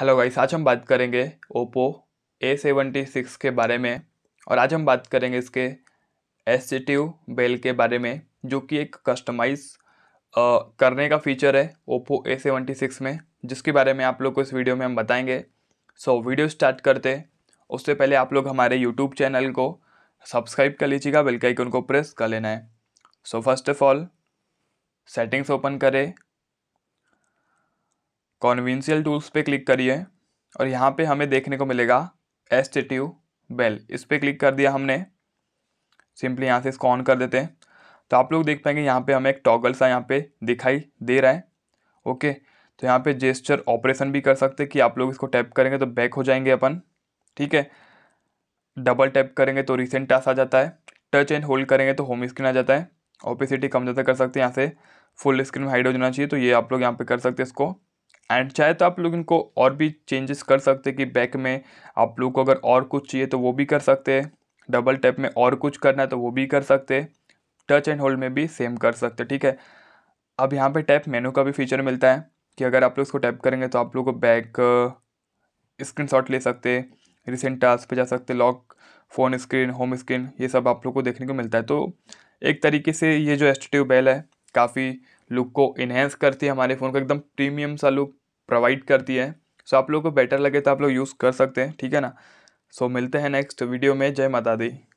hello guys आज हम बात करेंगे ओप्पो ए सेवेंटी सिक्स के बारे में और आज हम बात करेंगे इसके एसेटिव बेल के बारे में जो कि एक कस्टमाइज करने का फीचर है ओप्पो ए सेवेंटी सिक्स में जिसके बारे में आप लोग को इस वीडियो में हम बताएंगे सो so, वीडियो स्टार्ट करते उससे पहले आप लोग हमारे यूट्यूब चैनल को सब्सक्राइब कर लीजिएगा बिल्कुल उनको प्रेस कर लेना है so first of all settings open करें कॉन्वेंशियल टूल्स पे क्लिक करिए और यहाँ पे हमें देखने को मिलेगा एस्टेटिव बेल इस पर क्लिक कर दिया हमने सिंपली यहाँ से इसको ऑन कर देते हैं तो आप लोग देख पाएंगे यहाँ पे हमें एक टॉगल सा यहाँ पे दिखाई दे रहा है ओके तो यहाँ पे जेस्चर ऑपरेशन भी कर सकते हैं कि आप लोग इसको टैप करेंगे तो बैक हो जाएंगे अपन ठीक है डबल टैप करेंगे तो रिसेंट टास्क आ जाता है टच एंड होल्ड करेंगे तो होम स्क्रीन आ जाता है ऑपेसिटी कम ज़्यादा कर सकते हैं यहाँ से फुल स्क्रीन में हाइड हो जाना चाहिए तो ये आप लोग यहाँ पे कर सकते हैं इसको एंड चाहे तो आप लोग इनको और भी चेंजेस कर सकते हैं कि बैक में आप लोग को अगर और कुछ चाहिए तो वो भी कर सकते हैं डबल टैप में और कुछ करना है तो वो भी कर सकते हैं टच एंड होल्ड में भी सेम कर सकते हैं ठीक है अब यहाँ पे टैप मेनू का भी फीचर मिलता है कि अगर आप लोग इसको टैप करेंगे तो आप लोग को बैक स्क्रीन uh, ले सकते रिसेंट टास्क पर जा सकते lock phone screen home screen ये सब आप लोग को देखने को मिलता है तो एक तरीके से ये जो एस्टेटिव बेल है काफ़ी लुक को इन्हेंस करती है हमारे फ़ोन का एकदम प्रीमियम सा लुक प्रोवाइड करती है सो आप लोग को बेटर लगे तो आप लोग यूज़ कर सकते हैं ठीक है ना सो मिलते हैं नेक्स्ट वीडियो में जय माता दी